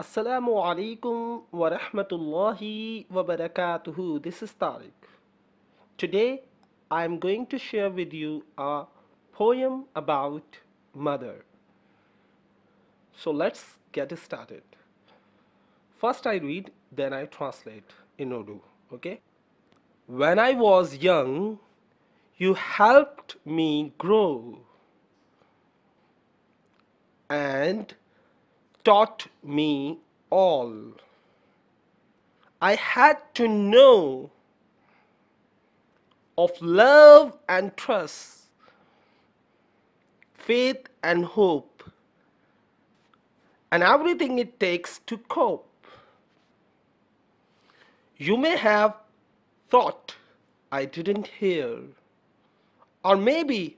Assalamu alaikum wa rahmatullahi wa barakatuhu. This is Tariq. Today I am going to share with you a poem about mother. So let's get started. First I read, then I translate in Urdu. Okay? When I was young, you helped me grow and taught me all. I had to know of love and trust, faith and hope, and everything it takes to cope. You may have thought I didn't hear, or maybe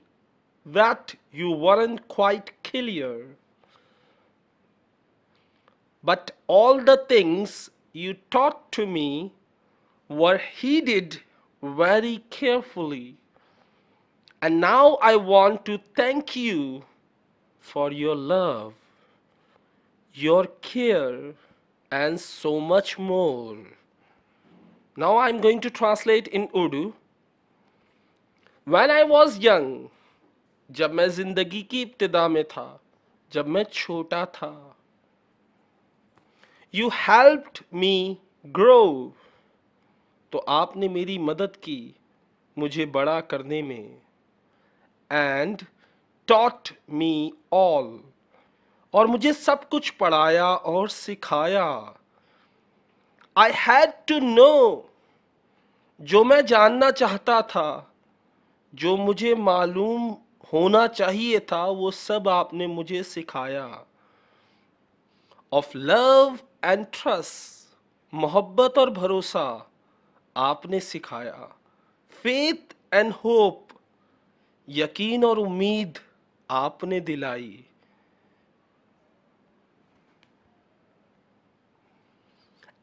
that you weren't quite clear. But all the things you taught to me were heeded very carefully. And now I want to thank you for your love, your care, and so much more. Now I'm going to translate in Urdu. When I was young, जब मैं ज़िंदगी की इब्तदा में था जब मैं छोटा था यू हेल्प्ड मी ग्रो तो आपने मेरी मदद की मुझे बड़ा करने में एंड टॉट मी ऑल और मुझे सब कुछ पढ़ाया और सिखाया आई हैड टू नो जो मैं जानना चाहता था जो मुझे मालूम होना चाहिए था वो सब आपने मुझे सिखाया ऑफ लव एंड ट्रस्ट मोहब्बत और भरोसा आपने सिखाया फेथ एंड होप यकीन और उम्मीद आपने दिलाई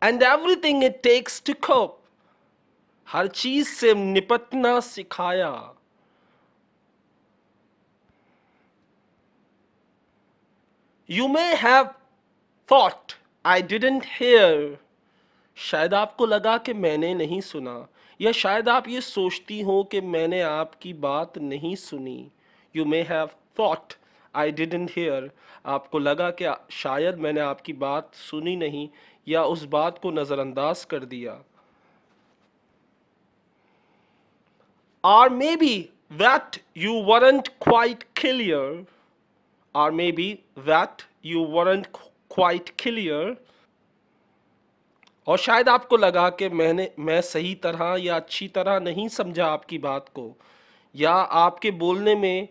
and everything it takes to cope हर चीज से निपटना सिखाया you may have thought I didn't hear शायद आपको लगा कि मैंने नहीं सुना या शायद आप ये सोचती हो कि मैंने आपकी बात नहीं सुनी you may have thought I didn't hear आपको लगा कि शायद मैंने आपकी बात सुनी नहीं या उस बात को नज़रअंदाज कर दिया or maybe what you weren't quite clear or maybe what you weren't quite clear और शायद आपको लगा कि मैंने मैं सही तरह या अच्छी तरह नहीं समझा आपकी बात को या आपके बोलने में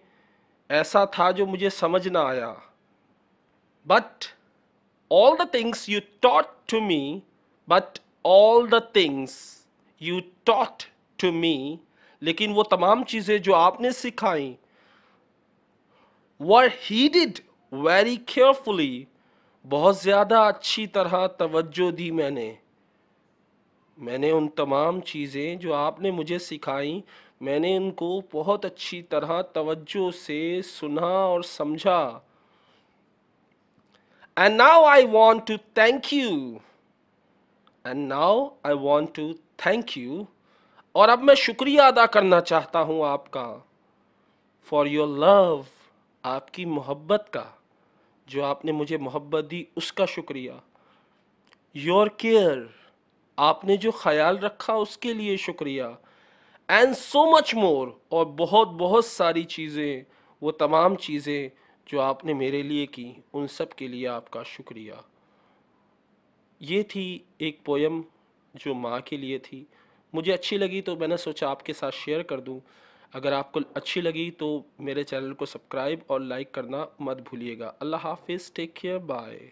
ऐसा था जो मुझे समझ ना आया but all the things you taught to me but all the things you taught to me लेकिन वो तमाम चीज़ें जो आपने सिखाई वर हीडिड वेरी केयरफुली बहुत ज़्यादा अच्छी तरह तवज्जो दी मैंने मैंने उन तमाम चीज़ें जो आपने मुझे सिखाई मैंने उनको बहुत अच्छी तरह तवज्जो से सुना और समझा and now I want to thank you and now I want to thank you और अब मैं शुक्रिया अदा करना चाहता हूँ आपका फॉर योर लव आपकी मोहब्बत का जो आपने मुझे मोहब्बत दी उसका शुक्रिया योर केयर आपने जो ख्याल रखा उसके लिए शुक्रिया एंड सो मच मोर और बहुत बहुत सारी चीज़ें वो तमाम चीज़ें जो आपने मेरे लिए की उन सब के लिए आपका शुक्रिया ये थी एक पोयम जो माँ के लिए थी मुझे अच्छी लगी तो मैंने सोचा आपके साथ शेयर कर दूँ अगर आपको अच्छी लगी तो मेरे चैनल को सब्सक्राइब और लाइक करना मत भूलिएगा अल्लाह हाफिज़ टेक केयर बाय